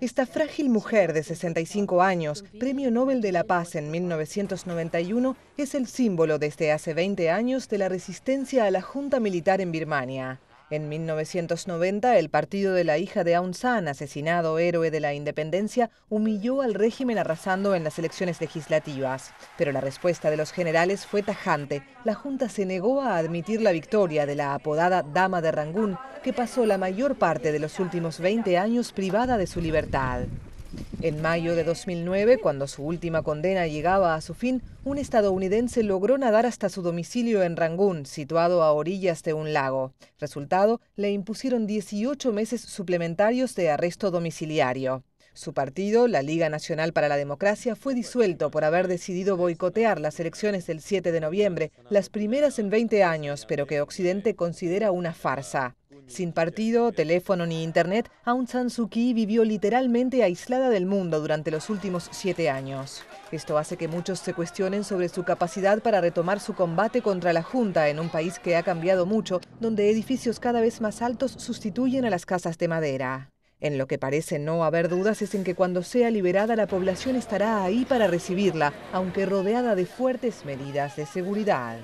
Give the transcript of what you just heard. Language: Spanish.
Esta frágil mujer de 65 años, Premio Nobel de la Paz en 1991, es el símbolo desde hace 20 años de la resistencia a la Junta Militar en Birmania. En 1990, el partido de la hija de Aung San, asesinado héroe de la independencia, humilló al régimen arrasando en las elecciones legislativas. Pero la respuesta de los generales fue tajante. La Junta se negó a admitir la victoria de la apodada Dama de Rangún, que pasó la mayor parte de los últimos 20 años privada de su libertad. En mayo de 2009, cuando su última condena llegaba a su fin, un estadounidense logró nadar hasta su domicilio en Rangún, situado a orillas de un lago. Resultado, le impusieron 18 meses suplementarios de arresto domiciliario. Su partido, la Liga Nacional para la Democracia, fue disuelto por haber decidido boicotear las elecciones del 7 de noviembre, las primeras en 20 años, pero que Occidente considera una farsa. Sin partido, teléfono ni internet, Aung San Suu Kyi vivió literalmente aislada del mundo durante los últimos siete años. Esto hace que muchos se cuestionen sobre su capacidad para retomar su combate contra la Junta en un país que ha cambiado mucho, donde edificios cada vez más altos sustituyen a las casas de madera. En lo que parece no haber dudas es en que cuando sea liberada la población estará ahí para recibirla, aunque rodeada de fuertes medidas de seguridad.